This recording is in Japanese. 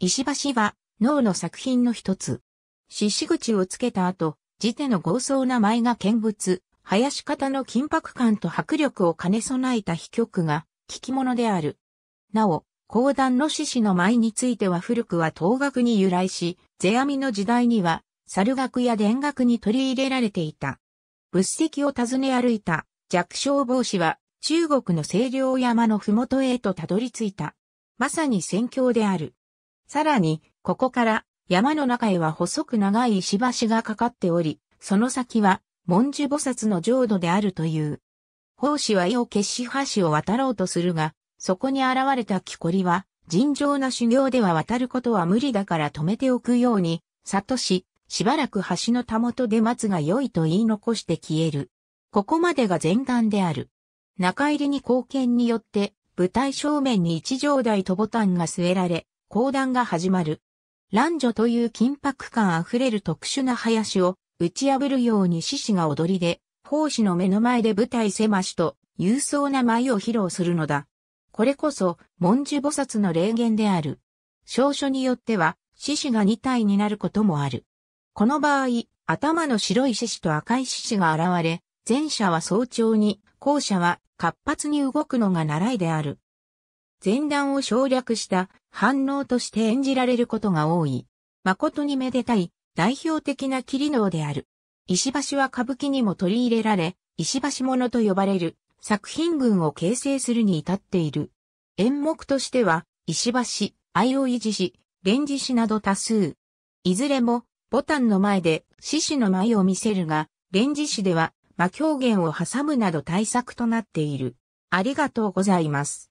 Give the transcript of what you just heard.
石橋は、脳の作品の一つ。獅子口をつけた後、時手の豪壮な舞が見物、林方の緊迫感と迫力を兼ね備えた飛曲が、聞き物である。なお、講談の獅子の舞については古くは東学に由来し、世阿弥の時代には、猿学や田学に取り入れられていた。仏石を訪ね歩いた弱小帽子は、中国の清涼山の麓へとたどり着いた。まさに戦況である。さらに、ここから山の中へは細く長い石橋がかかっており、その先は文殊菩薩の浄土であるという。法師は意を決し橋を渡ろうとするが、そこに現れた木こりは、尋常な修行では渡ることは無理だから止めておくように、悟し、しばらく橋のたもとで待つが良いと言い残して消える。ここまでが前段である。中入りに貢献によって、舞台正面に一条台とボタンが据えられ、講談が始まる。乱女という緊迫感あふれる特殊な林を打ち破るように獅子が踊りで、奉仕の目の前で舞台狭しと勇壮な舞を披露するのだ。これこそ文殊菩薩の霊言である。証書によっては獅子が2体になることもある。この場合、頭の白い獅子と赤い獅子が現れ、前者は早朝に、後者は活発に動くのが習いである。前段を省略した反応として演じられることが多い。誠にめでたい代表的な霧能である。石橋は歌舞伎にも取り入れられ、石橋物と呼ばれる作品群を形成するに至っている。演目としては、石橋、愛を維持し、連字詩など多数。いずれも、ボタンの前で獅子の舞を見せるが、連字詩では、魔狂言を挟むなど対策となっている。ありがとうございます。